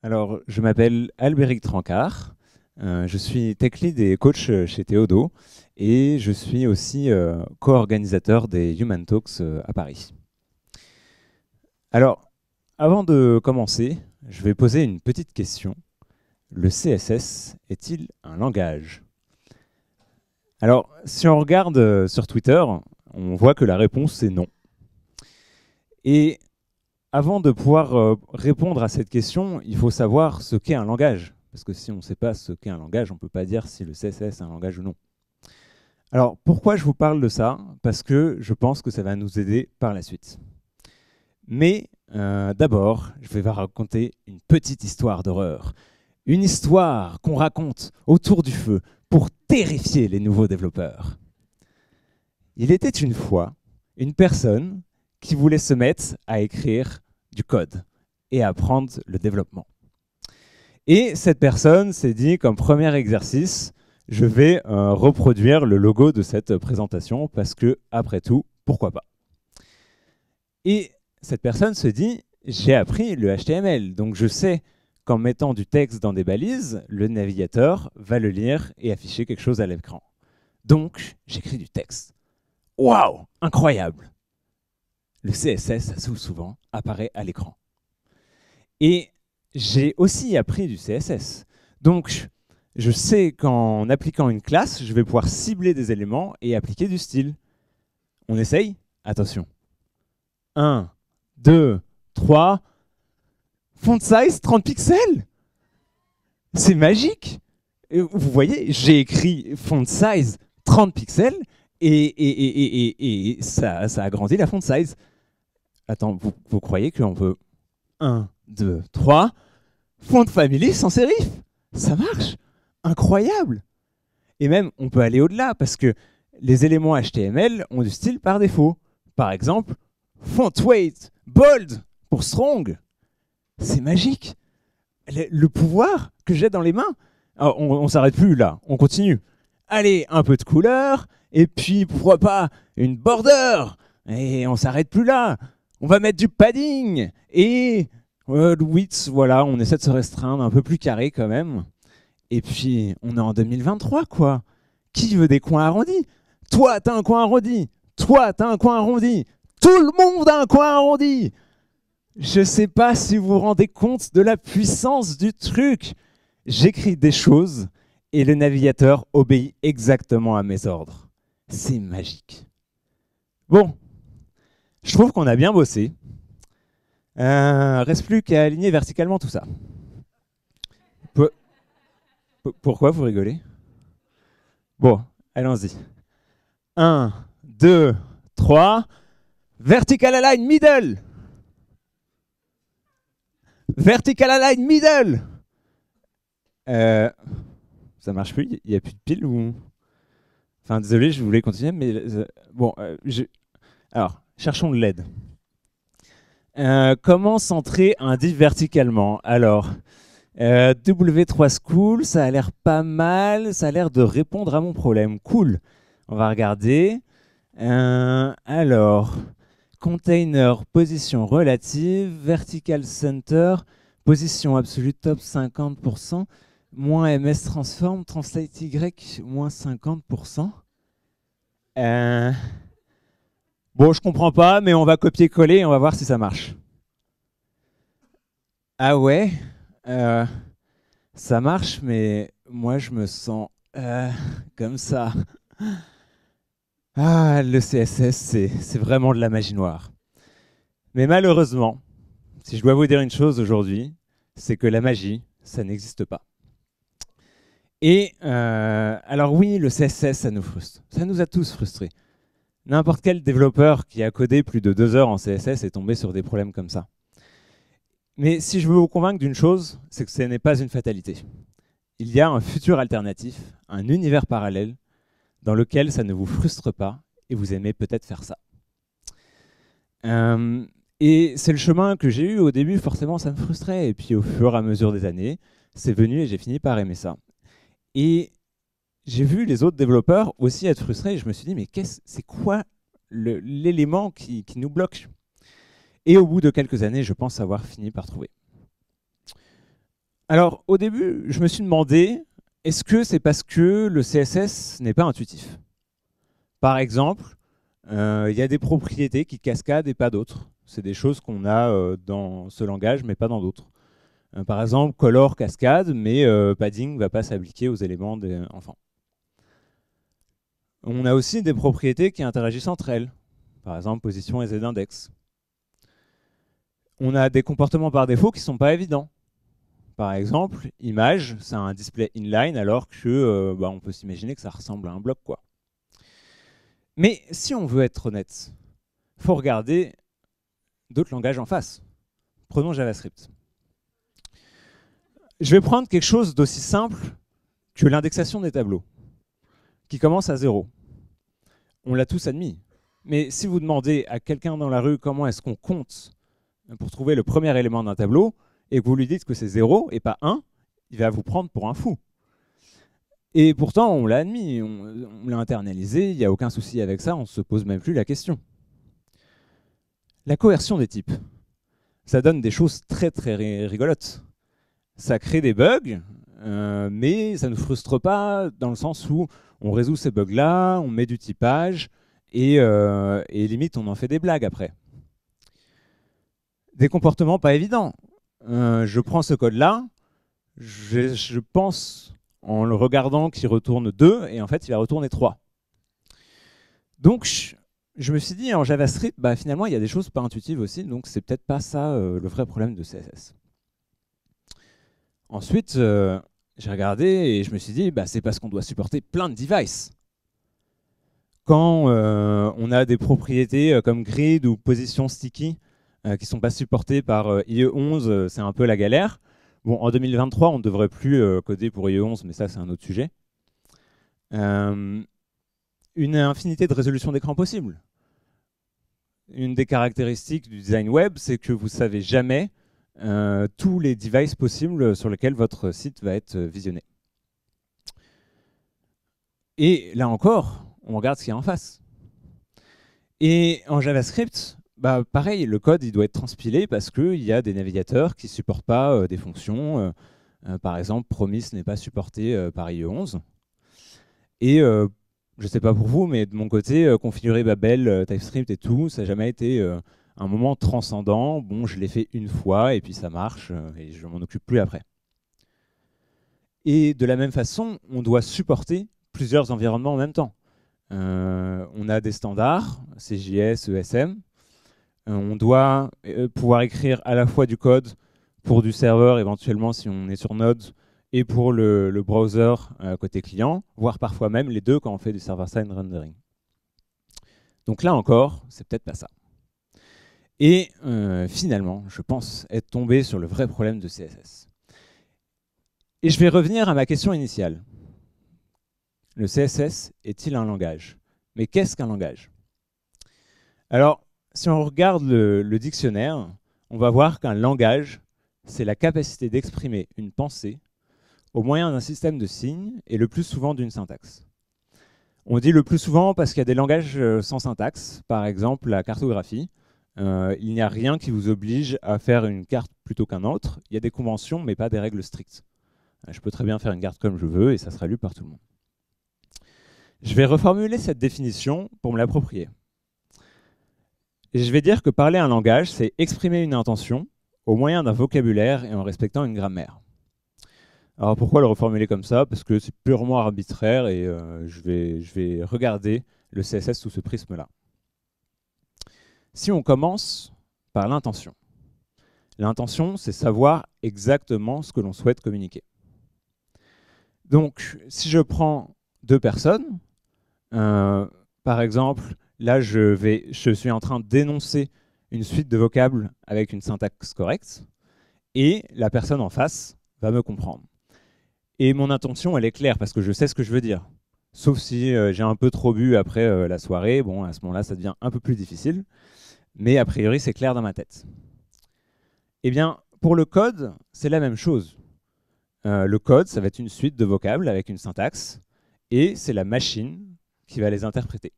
Alors, je m'appelle Albéric Trancard. Euh, je suis tech lead et coach chez Théodo et je suis aussi euh, co-organisateur des Human Talks euh, à Paris. Alors, avant de commencer, je vais poser une petite question. Le CSS est-il un langage Alors, si on regarde sur Twitter, on voit que la réponse est non. Et avant de pouvoir euh, répondre à cette question, il faut savoir ce qu'est un langage. Parce que si on ne sait pas ce qu'est un langage, on ne peut pas dire si le CSS est un langage ou non. Alors, pourquoi je vous parle de ça Parce que je pense que ça va nous aider par la suite. Mais euh, d'abord, je vais vous raconter une petite histoire d'horreur. Une histoire qu'on raconte autour du feu pour terrifier les nouveaux développeurs. Il était une fois une personne qui voulait se mettre à écrire du code et à apprendre le développement. Et cette personne s'est dit, comme premier exercice, je vais euh, reproduire le logo de cette présentation parce que, après tout, pourquoi pas Et cette personne se dit, j'ai appris le HTML, donc je sais qu'en mettant du texte dans des balises, le navigateur va le lire et afficher quelque chose à l'écran. Donc, j'écris du texte. Waouh Incroyable le CSS, ça souvent, apparaît à l'écran. Et j'ai aussi appris du CSS. Donc, je sais qu'en appliquant une classe, je vais pouvoir cibler des éléments et appliquer du style. On essaye Attention. 1, 2, 3. Font size 30 pixels C'est magique Vous voyez, j'ai écrit font size 30 pixels et, ça, ça a agrandi la font size. Attends, vous, vous croyez qu'on peut 1, 2, 3, font de famille sans sérif Ça marche Incroyable Et même, on peut aller au-delà parce que les éléments HTML ont du style par défaut. Par exemple, font weight, bold pour strong. C'est magique le, pouvoir que j'ai dans les mains. Ah, on, on s'arrête plus là, on continue. Allez, un peu de couleur, et puis pourquoi pas une border Et on s'arrête plus là on va mettre du padding et le width, voilà, on essaie de se restreindre un peu plus carré quand même. Et puis, on est en 2023, quoi. Qui veut des coins arrondis Toi, t'as un coin arrondi Toi, t'as un coin arrondi Tout le monde a un coin arrondi Je sais pas si vous vous rendez compte de la puissance du truc. J'écris des choses et le navigateur obéit exactement à mes ordres. C'est magique. Bon, je trouve qu'on a bien bossé. Euh, reste plus qu'à aligner verticalement tout ça. Pourquoi vous rigolez Bon, allons-y. 1, 2, 3. Vertical align middle. Vertical align middle. Ça euh, ça marche plus, il n'y a plus de pile ou... Enfin, désolé, je voulais continuer, mais... Euh, bon, Alors, Cherchons de l'aide. Euh, comment centrer un div verticalement Alors, euh, W3 School, ça a l'air pas mal, ça a l'air de répondre à mon problème. Cool. On va regarder. Euh, alors, container, position relative, vertical center, position absolue top 50%, moins MS transform, translate Y, moins 50%. Bon, je comprends pas, mais on va copier-coller et on va voir si ça marche. Ah ouais euh, Ça marche, mais moi je me sens euh, comme ça. Ah, le CSS, c'est vraiment de la magie noire. Mais malheureusement, si je dois vous dire une chose aujourd'hui, c'est que la magie, ça n'existe pas. Et euh, alors oui, le CSS, ça nous frustre. Ça nous a tous frustrés. N'importe quel développeur qui a codé plus de deux heures en CSS est tombé sur des problèmes comme ça. Mais si je veux vous convaincre d'une chose, c'est que ce n'est pas une fatalité. Il y a un futur alternatif, un univers parallèle, dans lequel ça ne vous frustre pas et vous aimez peut-être faire ça. Euh, et c'est le chemin que j'ai eu au début, forcément ça me frustrait, et puis au fur et à mesure des années, c'est venu et j'ai fini par aimer ça. Et j'ai vu les autres développeurs aussi être frustrés. Et je me suis dit, mais qu'est-ce, c'est quoi l'élément qui, nous bloque Et au bout de quelques années, je pense avoir fini par trouver. Alors, au début, je me suis demandé, est-ce que c'est parce que le CSS n'est pas intuitif Par exemple, euh, il y a des propriétés qui cascadent et pas d'autres. C'est des choses qu'on a euh, dans ce langage, mais pas dans d'autres. Euh, par exemple, color cascade, mais padding ne va pas s'appliquer aux éléments des enfants. On a aussi des propriétés qui interagissent entre elles, par exemple position et z index On a des comportements par défaut qui ne sont pas évidents. Par exemple, image, c'est un display inline alors que euh, bah, on peut s'imaginer que ça ressemble à un bloc. Quoi. Mais si on veut être honnête, il faut regarder d'autres langages en face. Prenons JavaScript. Je vais prendre quelque chose d'aussi simple que l'indexation des tableaux qui commence à zéro. On l'a tous admis. Mais si vous demandez à quelqu'un dans la rue comment est-ce qu'on compte pour trouver le premier élément d'un tableau, et que vous lui dites que c'est zéro et pas un, il va vous prendre pour un fou. Et pourtant, on l'a admis, on, l'a internalisé, il n'y a aucun souci avec ça, on ne se pose même plus la question. La coercion des types, ça donne des choses très très rigolotes. Ça crée des bugs, euh, mais ça ne frustre pas dans le sens où on résout ces bugs-là, on met du typage, euh, et, limite, on en fait des blagues après. Des comportements pas évidents. Euh, je prends ce code-là, je, pense en le regardant qu'il retourne 2, et en fait, il va retourner 3. Donc, je, me suis dit, en JavaScript, bah, finalement, il y a des choses pas intuitives aussi, donc c'est peut-être pas ça euh, le vrai problème de CSS. Ensuite, j'ai regardé et je me suis dit, bah, c'est parce qu'on doit supporter plein de devices. Quand euh, on a des propriétés euh, comme grid ou position sticky euh, qui ne sont pas supportées par IE11, c'est un peu la galère. Bon, en 2023, on ne devrait plus coder pour IE11, mais ça, c'est un autre sujet. une infinité de résolutions d'écran possibles. Une des caractéristiques du design web, c'est que vous savez jamais euh, tous les devices possibles sur lesquels votre site va être euh, visionné. Et là encore, on regarde ce qu'il y a en face. Et en JavaScript, bah, pareil, le code il doit être transpilé parce qu'il y a des navigateurs qui ne supportent pas euh, des fonctions. par exemple, promise n'est pas supporté par IE11. Et je ne sais pas pour vous, mais de mon côté, configurer Babel, TypeScript et tout, ça n'a jamais été un moment transcendant. Bon, je l'ai fait une fois et puis ça marche euh, et je m'en occupe plus après. Et de la même façon, on doit supporter plusieurs environnements en même temps. Euh, on a des standards, CJS, ESM. Euh, on doit pouvoir écrire à la fois du code pour du serveur, éventuellement si on est sur Node, et pour le, le browser côté client, voire parfois même les deux quand on fait du server-side rendering. Donc là encore, c'est peut-être pas ça. Et euh, finalement, je pense être tombé sur le vrai problème de CSS. Et je vais revenir à ma question initiale. Le CSS est-il un langage Mais qu'est-ce qu'un langage Alors, si on regarde le dictionnaire, on va voir qu'un langage, c'est la capacité d'exprimer une pensée au moyen d'un système de signes et le plus souvent d'une syntaxe. On dit le plus souvent parce qu'il y a des langages euh, sans syntaxe, par exemple la cartographie, euh, il n'y a rien qui vous oblige à faire une carte plutôt qu'un autre. Il y a des conventions, mais pas des règles strictes. Euh, je peux très bien faire une carte comme je veux et ça sera lu par tout le monde. Je vais reformuler cette définition pour me l'approprier. je vais dire que parler un langage, c'est exprimer une intention au moyen d'un vocabulaire et en respectant une grammaire. Alors pourquoi le reformuler comme ça Parce que c'est purement arbitraire et euh, je vais regarder le CSS sous ce prisme-là si on commence par l'intention. L'intention, c'est savoir exactement ce que l'on souhaite communiquer. Donc, si je prends deux personnes, euh, par exemple, là, je, suis en train d'énoncer une suite de vocables avec une syntaxe correcte, et la personne en face va me comprendre. Et mon intention, elle est claire, parce que je sais ce que je veux dire. Sauf si euh, j'ai un peu trop bu après euh, la soirée, bon, à ce moment-là, ça devient un peu plus difficile mais a priori c'est clair dans ma tête. Eh bien, pour le code, c'est la même chose. Euh, le code, ça va être une suite de vocables avec une syntaxe, et c'est la machine qui va les interpréter.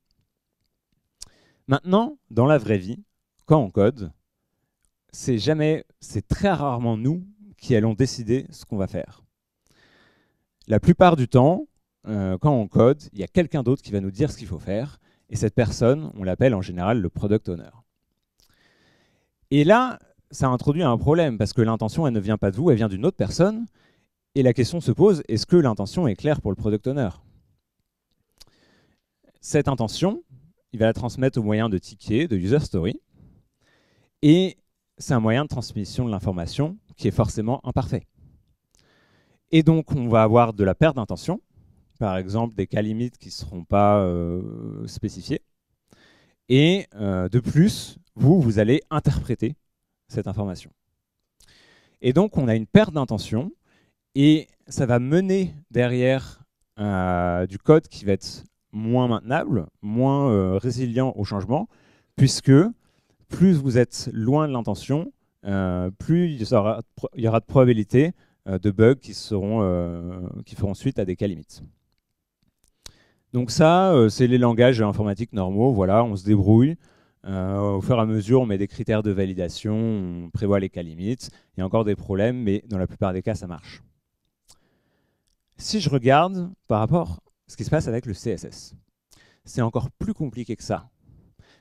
Maintenant, dans la vraie vie, quand on code, c'est jamais, c'est très rarement nous qui allons décider ce qu'on va faire. La plupart du temps, euh, quand on code, il y a quelqu'un d'autre qui va nous dire ce qu'il faut faire, et cette personne, on l'appelle en général le product owner. Et là, ça introduit un problème, parce que l'intention, elle ne vient pas de vous, elle vient d'une autre personne. Et la question se pose, est-ce que l'intention est claire pour le product owner Cette intention, il va la transmettre au moyen de tickets, de user story. Et c'est un moyen de transmission de l'information qui est forcément imparfait. Et donc, on va avoir de la perte d'intention, par exemple des cas limites qui ne seront pas euh, spécifiés. Et euh, de plus, vous, vous allez interpréter cette information. Et donc, on a une perte d'intention, et ça va mener derrière euh, du code qui va être moins maintenable, moins euh, résilient au changement, puisque plus vous êtes loin de l'intention, euh, plus il y, aura, il y, aura, de probabilité de bugs qui, seront, qui feront suite à des cas limites. Donc ça, c'est les langages informatiques normaux, voilà, on se débrouille, euh, au fur et à mesure, on met des critères de validation, on prévoit les cas limites. Il y a encore des problèmes, mais dans la plupart des cas, ça marche. Si je regarde par rapport à ce qui se passe avec le CSS, c'est encore plus compliqué que ça.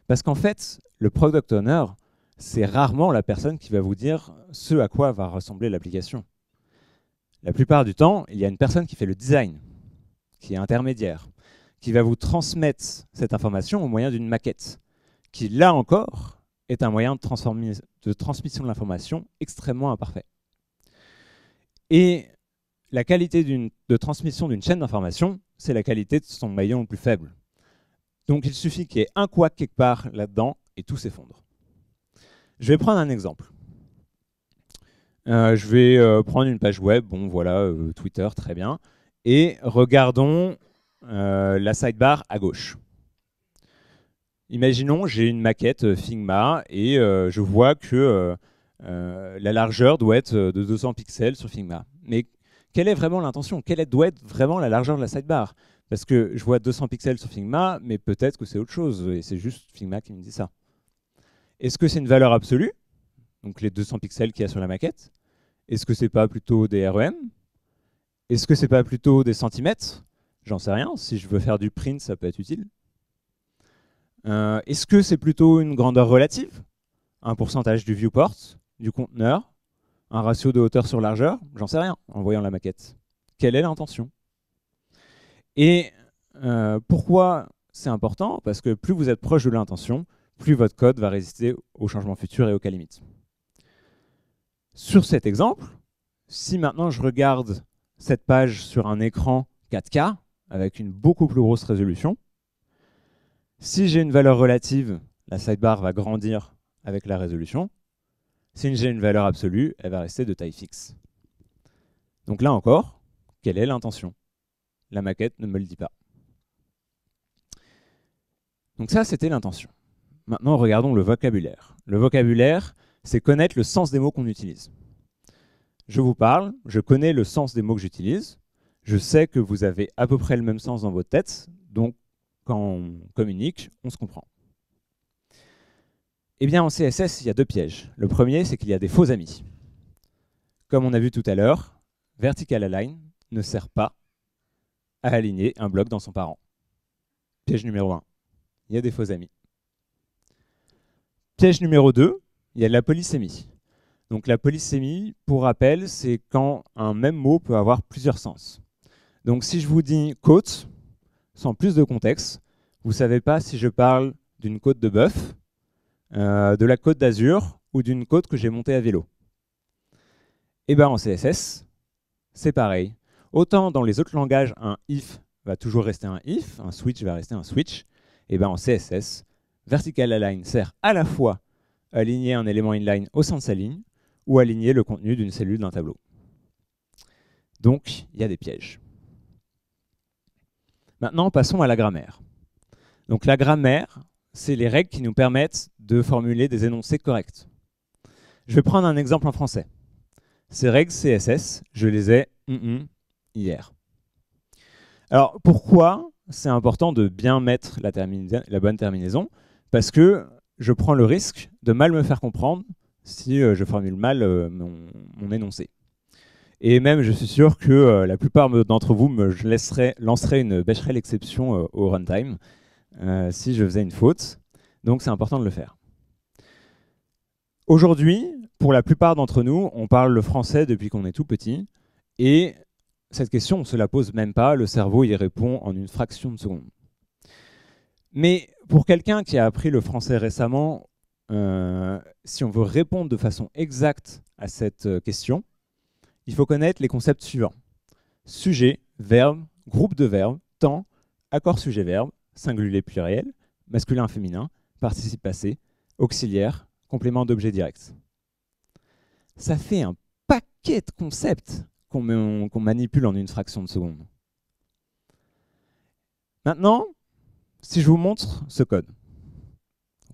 Parce qu'en fait, le product owner, c'est rarement la personne qui va vous dire ce à quoi va ressembler l'application. La plupart du temps, il y a une personne qui fait le design, qui est intermédiaire, qui va vous transmettre cette information au moyen d'une maquette qui, là encore, est un moyen de, transmission de l'information extrêmement imparfait. Et la qualité de transmission d'une chaîne d'information, c'est la qualité de son maillon le plus faible. Donc il suffit qu'il y ait un couac quelque part là-dedans et tout s'effondre. Je vais prendre un exemple. Euh, je vais euh, prendre une page web, bon voilà, euh, Twitter, très bien. Et regardons la sidebar à gauche. Imaginons, j'ai une maquette euh, Figma et euh, je vois que euh, la largeur doit être de 200 pixels sur Figma. Mais quelle est vraiment l'intention Quelle doit être vraiment la largeur de la sidebar Parce que je vois 200 pixels sur Figma, mais peut-être que c'est autre chose et c'est juste Figma qui me dit ça. Est-ce que c'est une valeur absolue Donc les 200 pixels qu'il y a sur la maquette Est-ce que c'est pas plutôt des REM Est-ce que c'est pas plutôt des centimètres J'en sais rien. Si je veux faire du print, ça peut être utile. Euh, est-ce que c'est plutôt une grandeur relative Un pourcentage du viewport, du conteneur Un ratio de hauteur sur largeur J'en sais rien en voyant la maquette. Quelle est l'intention Et euh, pourquoi c'est important Parce que plus vous êtes proche de l'intention, plus votre code va résister aux changements futurs et aux cas limites. Sur cet exemple, si maintenant je regarde cette page sur un écran 4K avec une beaucoup plus grosse résolution, si j'ai une valeur relative, la sidebar va grandir avec la résolution. Si j'ai une valeur absolue, elle va rester de taille fixe. Donc là encore, quelle est l'intention La maquette ne me le dit pas. Donc ça, c'était l'intention. Maintenant, regardons le vocabulaire. Le vocabulaire, c'est connaître le sens des mots qu'on utilise. Je vous parle, je connais le sens des mots que j'utilise, je sais que vous avez à peu près le même sens dans votre tête, donc quand on communique, on se comprend. Eh bien, en CSS, il y a deux pièges. Le premier, c'est qu'il y a des faux amis. Comme on a vu tout à l'heure, vertical align ne sert pas à aligner un bloc dans son parent. Piège numéro 1, il y a des faux amis. Piège numéro 2, il y a de la polysémie. Donc la polysémie, pour rappel, c'est quand un même mot peut avoir plusieurs sens. Donc si je vous dis côte, sans plus de contexte, vous ne savez pas si je parle d'une côte de bœuf, euh, de la côte d'Azur ou d'une côte que j'ai montée à vélo. Et eh ben, en CSS, c'est pareil. Autant dans les autres langages, un if va toujours rester un if, un switch va rester un switch, et eh ben, en CSS, vertical align sert à la fois à aligner un élément inline au sein de sa ligne ou à aligner le contenu d'une cellule d'un tableau. Donc, il y a des pièges. Maintenant, passons à la grammaire. Donc la grammaire, c'est les règles qui nous permettent de formuler des énoncés corrects. Je vais prendre un exemple en français. Ces règles CSS, je les ai hier. Alors pourquoi c'est important de bien mettre la, bonne terminaison Parce que je prends le risque de mal me faire comprendre si euh, je formule mal euh, mon énoncé. Et même, je suis sûr que euh, la plupart d'entre vous me je lancerait une Becherel exception euh, au runtime euh, si je faisais une faute. Donc c'est important de le faire. Aujourd'hui, pour la plupart d'entre nous, on parle le français depuis qu'on est tout petit. Et cette question, on ne se la pose même pas. Le cerveau y répond en une fraction de seconde. Mais pour quelqu'un qui a appris le français récemment, si on veut répondre de façon exacte à cette question, il faut connaître les concepts suivants. Sujet, verbe, groupe de verbe, temps, accord sujet-verbe, singulier pluriel, masculin féminin, participe passé, auxiliaire, complément d'objet direct. Ça fait un paquet de concepts qu'on manipule en une fraction de seconde. Maintenant, si je vous montre ce code,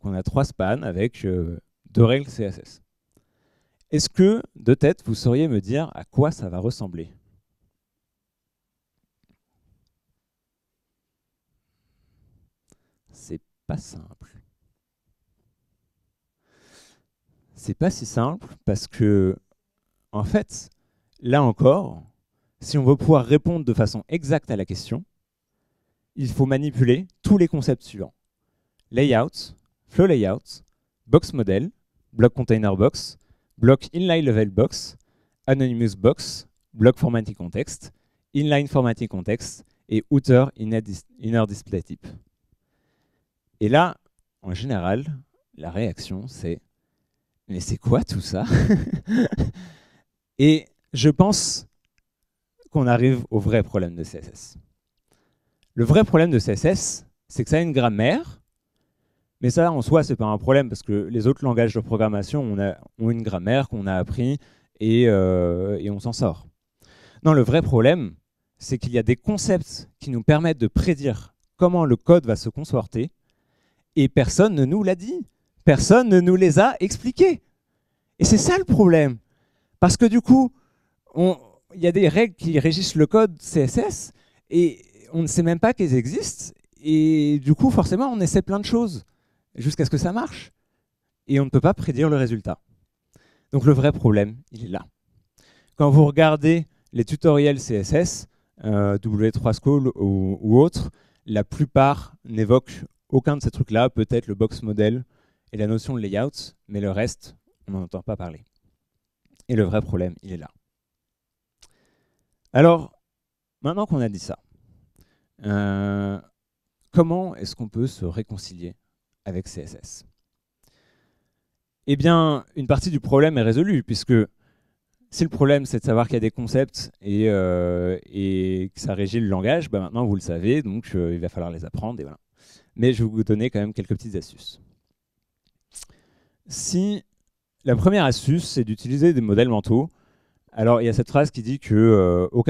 on a trois spans avec euh, deux règles CSS. Est-ce que, de tête, vous sauriez me dire à quoi ça va ressembler C'est pas simple. C'est pas si simple parce que, en fait, là encore, si on veut pouvoir répondre de façon exacte à la question, il faut manipuler tous les concepts suivants. Layout, flow layout, box model, block container box, bloc inline level box, anonymous box, block formatting context, inline formatting context et outer inner display type. Et là, en général, la réaction c'est mais c'est quoi tout ça Et je pense qu'on arrive au vrai problème de CSS. Le vrai problème de CSS, c'est que ça a une grammaire mais ça, en soi, n'est pas un problème parce que les autres langages de programmation on ont une grammaire qu'on a appris et, euh, et on s'en sort. Non, le vrai problème, c'est qu'il y a des concepts qui nous permettent de prédire comment le code va se consorter et personne ne nous l'a dit. Personne ne nous les a expliqués. Et c'est ça le problème. Parce que du coup, il y a des règles qui régissent le code CSS et on ne sait même pas qu'elles existent. Et du coup, forcément, on essaie plein de choses jusqu'à ce que ça marche. Et on ne peut pas prédire le résultat. Donc le vrai problème, il est là. Quand vous regardez les tutoriels CSS, euh, W3 School ou, autres, la plupart n'évoquent aucun de ces trucs-là, peut-être le box model et la notion de layout, mais le reste, on n'en entend pas parler. Et le vrai problème, il est là. Alors, maintenant qu'on a dit ça, euh, comment est-ce qu'on peut se réconcilier avec CSS Eh bien, une partie du problème est résolue, puisque si le problème c'est de savoir qu'il y a des concepts et, euh, que ça régit le langage, bah, maintenant vous le savez, donc euh, il va falloir les apprendre. Et voilà. Mais je vais vous donner quand même quelques petites astuces. Si la première astuce, c'est d'utiliser des modèles mentaux. Alors il y a cette phrase qui dit qu'aucun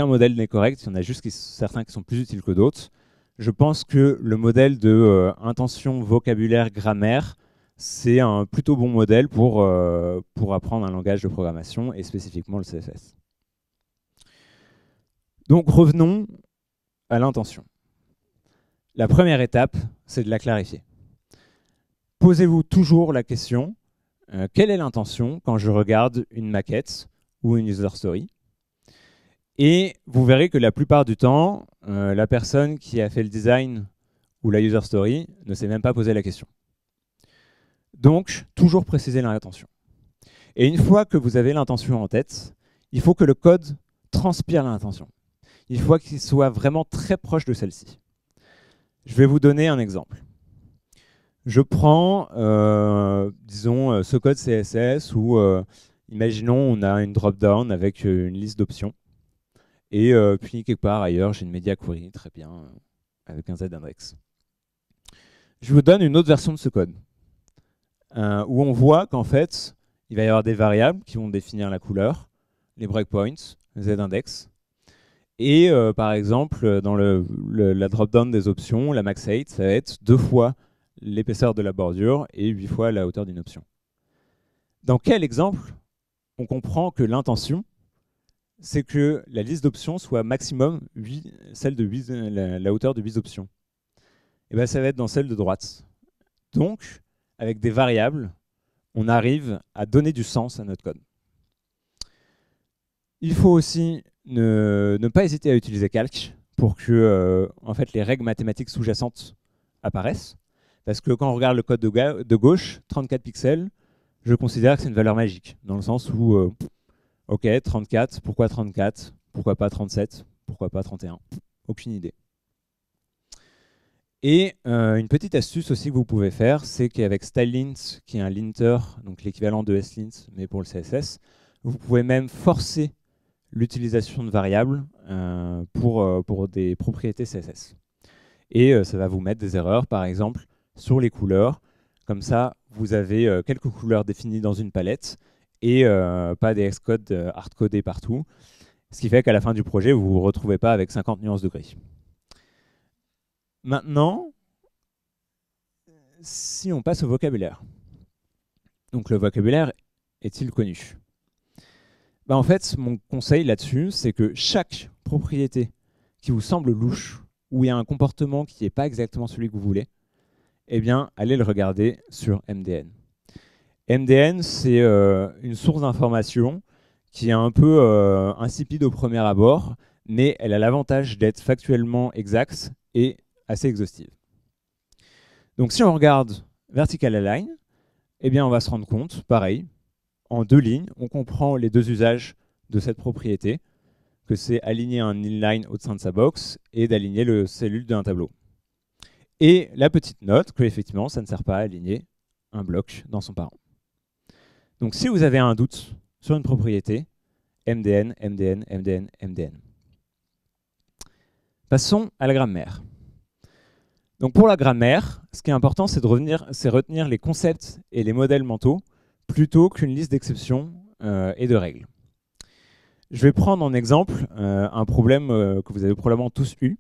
euh, modèle n'est correct, il y en a juste certains qui sont plus utiles que d'autres je pense que le modèle de euh, intention vocabulaire grammaire, c'est un plutôt bon modèle pour, euh, pour apprendre un langage de programmation et spécifiquement le CSS. Donc revenons à l'intention. La première étape, c'est de la clarifier. Posez-vous toujours la question, euh, quelle est l'intention quand je regarde une maquette ou une user story et vous verrez que la plupart du temps, euh, la personne qui a fait le design ou la user story ne s'est même pas posé la question. Donc, toujours préciser l'intention. Et une fois que vous avez l'intention en tête, il faut que le code transpire l'intention. Il faut qu'il soit vraiment très proche de celle-ci. Je vais vous donner un exemple. Je prends, euh, disons, euh, ce code CSS où, imaginons, on a une drop-down avec une liste d'options. Et euh, puis quelque part ailleurs, j'ai une média query, très bien, euh, avec un z-index. Je vous donne une autre version de ce code, euh, où on voit qu'en fait, il va y avoir des variables qui vont définir la couleur, les breakpoints, z-index. Et par exemple, dans la drop-down des options, la max height, ça va être deux fois l'épaisseur de la bordure et huit fois la hauteur d'une option. Dans quel exemple on comprend que l'intention, c'est que la liste d'options soit maximum 8, celle de la, hauteur de 8 options. Et bien, ça va être dans celle de droite. Donc, avec des variables, on arrive à donner du sens à notre code. Il faut aussi ne, pas hésiter à utiliser Calc pour que euh, en fait, les règles mathématiques sous-jacentes apparaissent. Parce que quand on regarde le code de, gauche, 34 pixels, je considère que c'est une valeur magique, dans le sens où euh, Ok, 34, pourquoi 34 Pourquoi pas 37 Pourquoi pas 31 Aucune idée. Et euh, une petite astuce aussi que vous pouvez faire, c'est qu'avec StyleLint, qui est un linter, donc l'équivalent de slint, mais pour le CSS, vous pouvez même forcer l'utilisation de variables euh, pour, euh, pour, des propriétés CSS. Et ça va vous mettre des erreurs, par exemple, sur les couleurs. Comme ça, vous avez quelques couleurs définies dans une palette, et euh, pas des Xcode euh, hardcodés partout. Ce qui fait qu'à la fin du projet, vous ne vous retrouvez pas avec 50 nuances de gris. Maintenant, si on passe au vocabulaire. Donc le vocabulaire est-il connu bah, En fait, mon conseil là-dessus, c'est que chaque propriété qui vous semble louche, où il y a un comportement qui n'est pas exactement celui que vous voulez, eh bien, allez le regarder sur MDN. MDN, c'est euh, une source d'information qui est un peu euh, insipide au premier abord, mais elle a l'avantage d'être factuellement exacte et assez exhaustive. Donc si on regarde Vertical Align, eh bien on va se rendre compte, pareil, en deux lignes, on comprend les deux usages de cette propriété, que c'est aligner un inline au sein de sa box et d'aligner le cellule d'un tableau. Et la petite note que effectivement ça ne sert pas à aligner un bloc dans son parent. Donc si vous avez un doute sur une propriété, MDN, MDN, MDN, MDN. Passons à la grammaire. Donc pour la grammaire, ce qui est important, c'est de revenir, retenir les concepts et les modèles mentaux plutôt qu'une liste d'exceptions euh, et de règles. Je vais prendre en exemple euh, un problème euh, que vous avez probablement tous eu,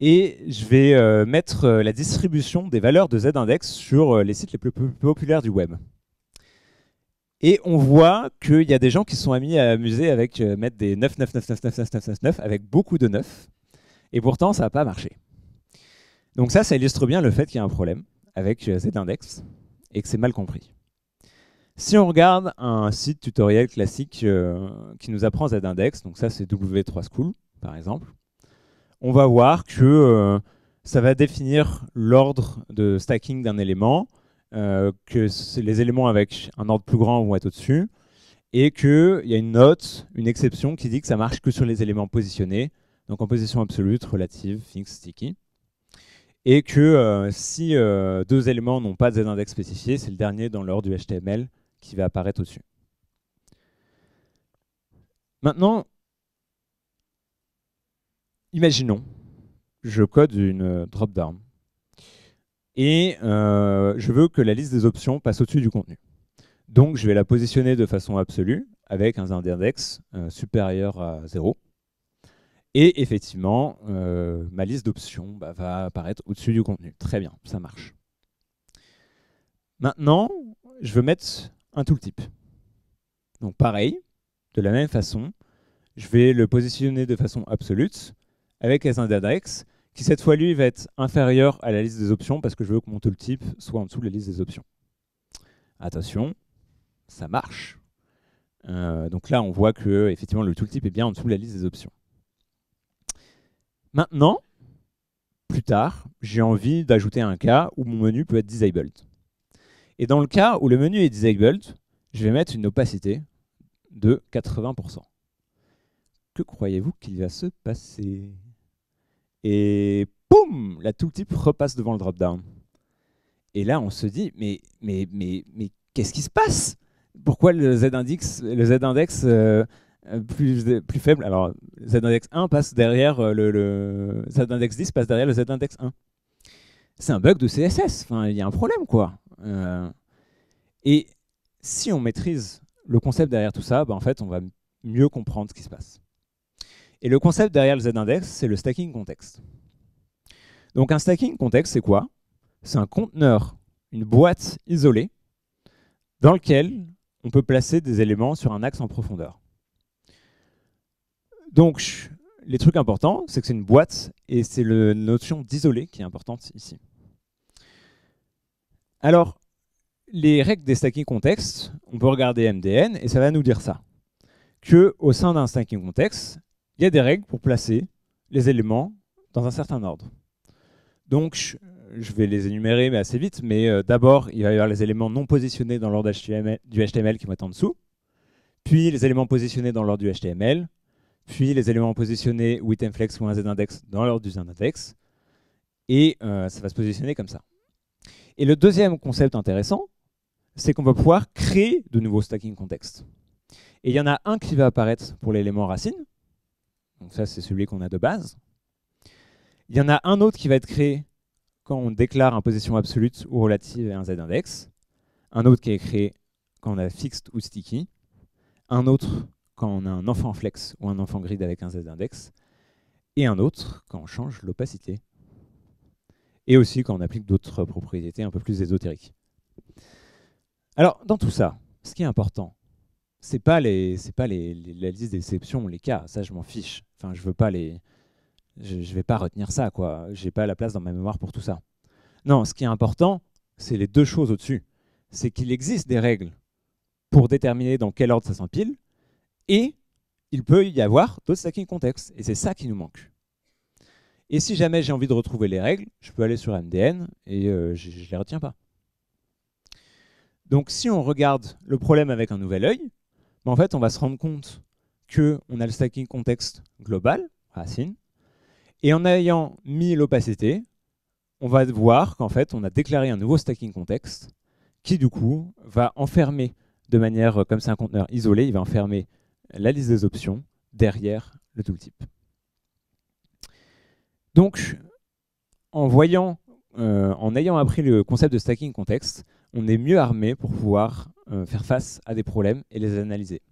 et je vais mettre la distribution des valeurs de Z-index sur les sites les plus populaires du web. Et on voit qu'il y a des gens qui sont amis à amuser avec euh, mettre des 9, 9, 9, 9, 9, 9, 9, 9, avec beaucoup de 9. Et pourtant, ça n'a pas marché. Donc ça, ça illustre bien le fait qu'il y a un problème avec euh, cet index et que c'est mal compris. Si on regarde un site tutoriel classique euh, qui nous apprend Z-index, donc ça c'est W3School par exemple, on va voir que ça va définir l'ordre de stacking d'un élément, euh, que les éléments avec un ordre plus grand vont être au-dessus, et qu'il y a une note, une exception qui dit que ça marche que sur les éléments positionnés, donc en position absolue, relative, fixe, sticky, et que euh, si euh, deux éléments n'ont pas de z index spécifié, c'est le dernier dans l'ordre du HTML qui va apparaître au-dessus. Maintenant, imaginons, je code une drop-down et euh, je veux que la liste des options passe au-dessus du contenu. Donc je vais la positionner de façon absolue avec un index euh, supérieur à 0. Et effectivement, euh, ma liste d'options bah, va apparaître au-dessus du contenu. Très bien, ça marche. Maintenant, je veux mettre un tooltip. Donc pareil, de la même façon, je vais le positionner de façon absolue avec un index qui cette fois, lui, va être inférieur à la liste des options parce que je veux que mon tooltip soit en dessous de la liste des options. Attention, ça marche. Euh, donc là, on voit que effectivement le tooltip est bien en dessous de la liste des options. Maintenant, plus tard, j'ai envie d'ajouter un cas où mon menu peut être disabled. Et dans le cas où le menu est disabled, je vais mettre une opacité de 80%. Que croyez-vous qu'il va se passer et boum, la tout type repasse devant le drop-down. Et là, on se dit, mais, mais, mais, mais qu'est-ce qui se passe Pourquoi le Z-index, le Z -index, euh, euh, plus, plus faible Alors, Z-index 1 euh, passe derrière le, Z-index 10 passe derrière le Z-index 1. C'est un bug de CSS. Enfin, il y a un problème, quoi. et si on maîtrise le concept derrière tout ça, bah, en fait, on va mieux comprendre ce qui se passe. Et le concept derrière le z-index, c'est le stacking contexte. Donc un stacking contexte, c'est quoi C'est un conteneur, une boîte isolée, dans lequel on peut placer des éléments sur un axe en profondeur. Donc, les trucs importants, c'est que c'est une boîte, et c'est la notion d'isolé qui est importante ici. Alors, les règles des stacking contextes, on peut regarder MDN, et ça va nous dire ça. Que au sein d'un stacking contexte, il y a des règles pour placer les éléments dans un certain ordre. Donc, je vais les énumérer mais assez vite, mais euh, d'abord, il va y avoir les éléments non positionnés dans l'ordre du HTML qui vont être en dessous, puis les éléments positionnés dans l'ordre du HTML, puis les éléments positionnés with flex ou un z-index dans l'ordre du z-index, et euh, ça va se positionner comme ça. Et le deuxième concept intéressant, c'est qu'on va pouvoir créer de nouveaux stacking contextes. Et il y en a un qui va apparaître pour l'élément racine, donc ça, c'est celui qu'on a de base. Il y en a un autre qui va être créé quand on déclare un position absolute ou relative et un z-index. Un autre qui est créé quand on a fixed ou sticky. Un autre quand on a un enfant flex ou un enfant grid avec un z-index. Et un autre quand on change l'opacité. Et aussi quand on applique d'autres propriétés un peu plus ésotériques. Alors, dans tout ça, ce qui est important, c'est pas les, c'est pas les, liste la liste ou les cas. Ça, je m'en fiche. Enfin, je veux pas les, je, vais pas retenir ça, quoi. J'ai pas la place dans ma mémoire pour tout ça. Non, ce qui est important, c'est les deux choses au-dessus. C'est qu'il existe des règles pour déterminer dans quel ordre ça s'empile, et il peut y avoir d'autres stacking contextes. Et c'est ça qui nous manque. Et si jamais j'ai envie de retrouver les règles, je peux aller sur MDN et euh, je ne les retiens pas. Donc si on regarde le problème avec un nouvel œil, en fait, on va se rendre compte qu'on a le stacking context global, racine, et en ayant mis l'opacité, on va voir qu'en fait, on a déclaré un nouveau stacking context qui, du coup, va enfermer de manière, euh, comme c'est un conteneur isolé, il va enfermer la liste des options derrière le tooltip. Donc, en voyant, euh, en ayant appris le concept de stacking context, on est mieux armé pour pouvoir euh, faire face à des problèmes et les analyser.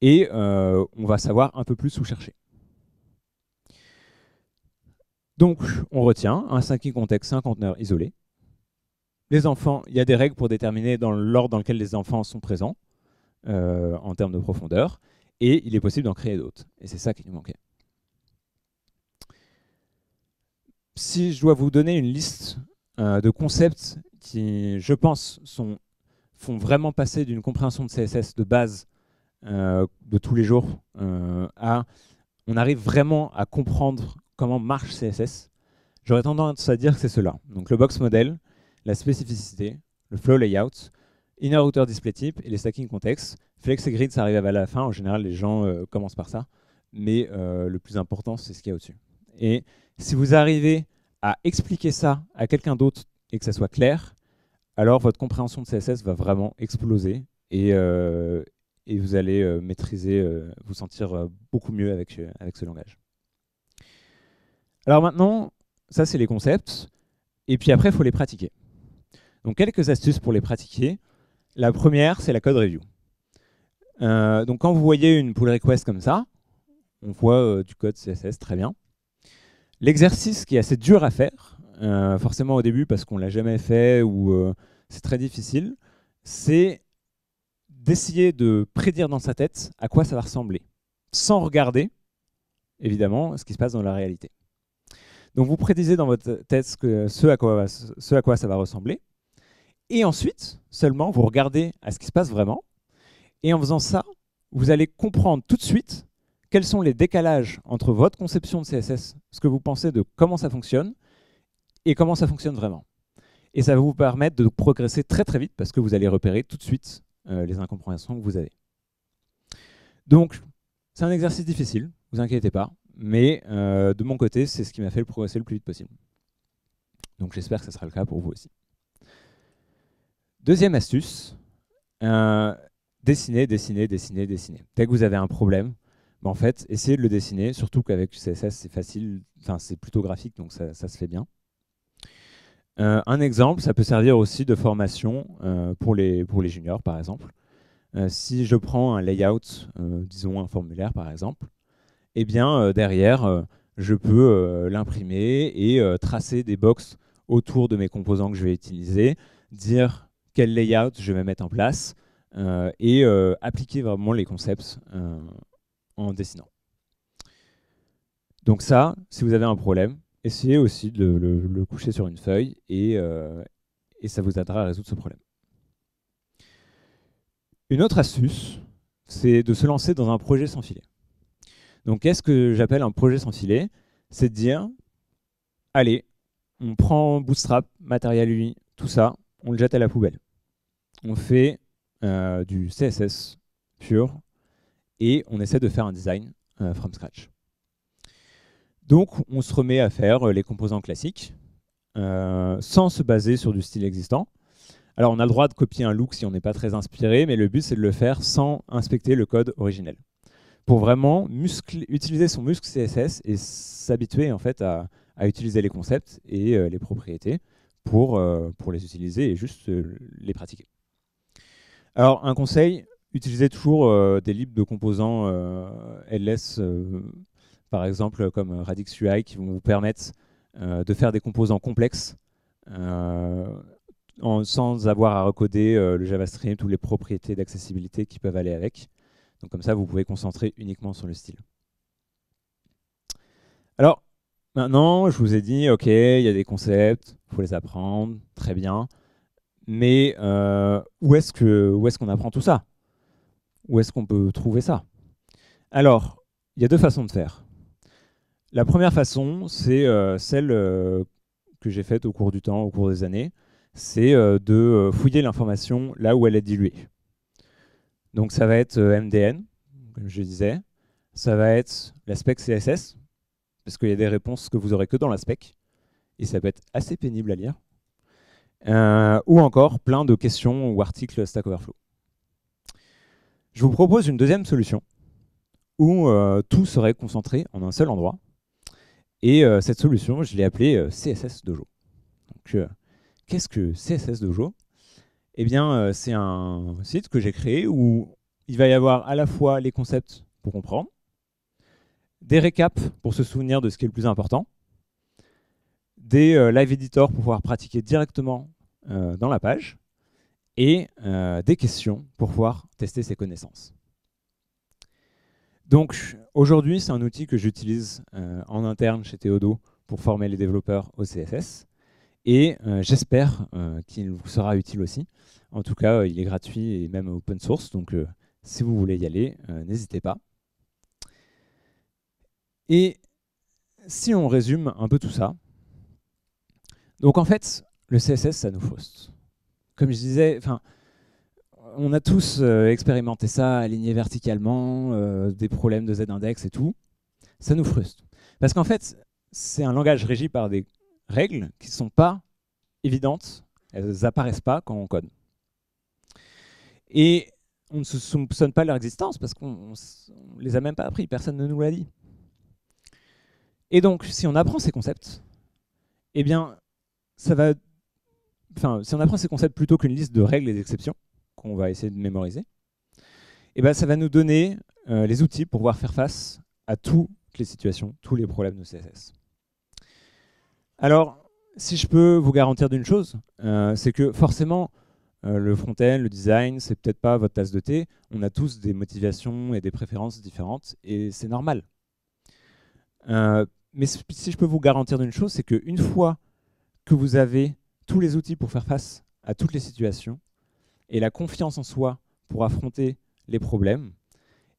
Et euh, on va savoir un peu plus où chercher. Donc, on retient un 5e contexte, un conteneur isolé. Les enfants, il y a des règles pour déterminer dans l'ordre dans lequel les enfants sont présents euh, en termes de profondeur, et il est possible d'en créer d'autres. Et c'est ça qui nous manquait. Si je dois vous donner une liste de concepts qui, je pense, sont font vraiment passer d'une compréhension de CSS de base euh, de tous les jours euh, à on arrive vraiment à comprendre comment marche CSS, j'aurais tendance à dire que c'est cela. Donc le box model, la spécificité, le flow layout, inner outer display type et les stacking contexts, Flex et grid, ça arrive à la fin. En général, les gens euh, commencent par ça. Mais le plus important, c'est ce qu'il y a au-dessus. Et si vous arrivez à expliquer ça à quelqu'un d'autre et que ça soit clair, alors votre compréhension de CSS va vraiment exploser et, euh, vous allez euh, maîtriser, euh, vous sentir beaucoup mieux avec, avec ce langage. Alors maintenant, ça c'est les concepts, et puis après il faut les pratiquer. Donc quelques astuces pour les pratiquer. La première, c'est la code review. donc quand vous voyez une pull request comme ça, on voit du code CSS, très bien. L'exercice qui est assez dur à faire, euh, forcément au début parce qu'on l'a jamais fait ou euh, c'est très difficile, c'est d'essayer de prédire dans sa tête à quoi ça va ressembler, sans regarder évidemment ce qui se passe dans la réalité. Donc vous prédisez dans votre tête ce à quoi ça va ressembler, et ensuite seulement vous regardez à ce qui se passe vraiment, et en faisant ça, vous allez comprendre tout de suite quels sont les décalages entre votre conception de CSS, ce que vous pensez de comment ça fonctionne, et comment ça fonctionne vraiment. Et ça va vous permettre de progresser très très vite parce que vous allez repérer tout de suite euh, les incompréhensions que vous avez. Donc, c'est un exercice difficile, vous inquiétez pas, mais euh, de mon côté, c'est ce qui m'a fait progresser le plus vite possible. Donc j'espère que ce sera le cas pour vous aussi. Deuxième astuce, dessinez, euh, dessiner, dessiner, dessiner, dessiner. Dès que vous avez un problème, ben, en fait, essayez de le dessiner, surtout qu'avec CSS, c'est facile, enfin c'est plutôt graphique, donc ça se fait bien. Euh, un exemple, ça peut servir aussi de formation euh, pour, les, pour les juniors, par exemple. Euh, si je prends un layout, disons un formulaire, par exemple, eh bien, derrière, je peux l'imprimer et tracer des boxes autour de mes composants que je vais utiliser, dire quel layout je vais mettre en place et appliquer vraiment les concepts en dessinant. Donc ça, si vous avez un problème, essayez aussi de le, coucher sur une feuille euh, et, ça vous aidera à résoudre ce problème. Une autre astuce, c'est de se lancer dans un projet sans filet. Donc qu'est-ce que j'appelle un projet sans filet C'est de dire, allez, on prend Bootstrap, matériel UI, tout ça, on le jette à la poubelle. On fait euh, du CSS pur et on essaie de faire un design euh, from scratch. Donc on se remet à faire euh, les composants classiques euh, sans se baser sur du style existant. Alors on a le droit de copier un look si on n'est pas très inspiré, mais le but c'est de le faire sans inspecter le code originel. Pour vraiment utiliser son muscle CSS et s'habituer en fait à, utiliser les concepts et euh, les propriétés pour, pour les utiliser et juste les pratiquer. Alors un conseil, utilisez toujours des libres de composants LS par exemple comme euh, Radix UI, qui vont vous permettre euh, de faire des composants complexes euh, sans avoir à recoder le JavaScript ou les propriétés d'accessibilité qui peuvent aller avec. Donc comme ça, vous pouvez concentrer uniquement sur le style. Alors, maintenant, je vous ai dit, OK, il y a des concepts, il faut les apprendre, très bien. Mais où est-ce qu'on est apprend tout ça Où est-ce qu'on peut trouver ça Alors, il y a deux façons de faire. La première façon, c'est euh, celle euh, que j'ai faite au cours du temps, au cours des années, c'est euh, de fouiller l'information là où elle est diluée. Donc ça va être MDN, comme je disais, ça va être l'aspect CSS, parce qu'il y a des réponses que vous aurez que dans l'aspect, et ça peut être assez pénible à lire, ou encore plein de questions ou articles Stack Overflow. Je vous propose une deuxième solution, où tout serait concentré en un seul endroit, et euh, cette solution, je l'ai appelée euh, CSS Dojo. Donc, euh, qu'est-ce que CSS Dojo Eh bien, c'est un site que j'ai créé où il va y avoir à la fois les concepts pour comprendre, des récaps pour se souvenir de ce qui est le plus important, des live editors pour pouvoir pratiquer directement dans la page, et des questions pour pouvoir tester ses connaissances. Donc aujourd'hui, c'est un outil que j'utilise euh, en interne chez Théodo pour former les développeurs au CSS. Et euh, j'espère euh, qu'il vous sera utile aussi. En tout cas, il est gratuit et même open source. Donc si vous voulez y aller, n'hésitez pas. Et si on résume un peu tout ça, donc en fait, le CSS, ça nous fausse. Comme je disais, enfin, on a tous euh, expérimenté ça, aligné verticalement, euh, des problèmes de z-index et tout. Ça nous frustre. Parce qu'en fait, c'est un langage régi par des règles qui ne sont pas évidentes. Elles n'apparaissent pas quand on code. Et on ne se soupçonne pas leur existence parce qu'on ne les a même pas appris. Personne ne nous l'a dit. Et donc, si on apprend ces concepts, eh bien, ça va. Enfin, si on apprend ces concepts plutôt qu'une liste de règles et d'exceptions, qu'on va essayer de mémoriser, et eh ben, ça va nous donner euh, les outils pour pouvoir faire face à toutes les situations, tous les problèmes de CSS. Alors, si je peux vous garantir d'une chose, euh, c'est que forcément, euh, le front-end, le design, c'est peut-être pas votre tasse de thé. On a tous des motivations et des préférences différentes, et c'est normal. mais si je peux vous garantir d'une chose, c'est qu'une fois que vous avez tous les outils pour faire face à toutes les situations, et la confiance en soi pour affronter les problèmes,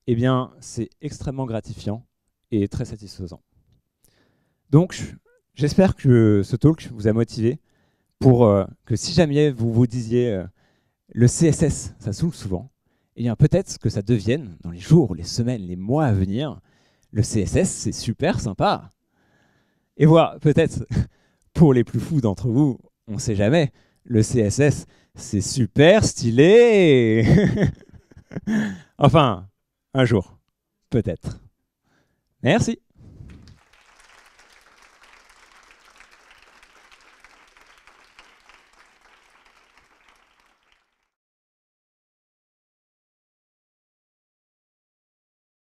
eh bien, c'est extrêmement gratifiant et très satisfaisant. Donc, j'espère que ce talk vous a motivé pour euh, que si jamais vous vous disiez euh, le CSS, ça saoule souvent, eh bien, peut-être que ça devienne, dans les jours, les semaines, les mois à venir, le CSS, c'est super sympa. Et voilà, peut-être, pour les plus fous d'entre vous, on ne sait jamais, le CSS, c'est super stylé. enfin, un jour, peut-être. Merci.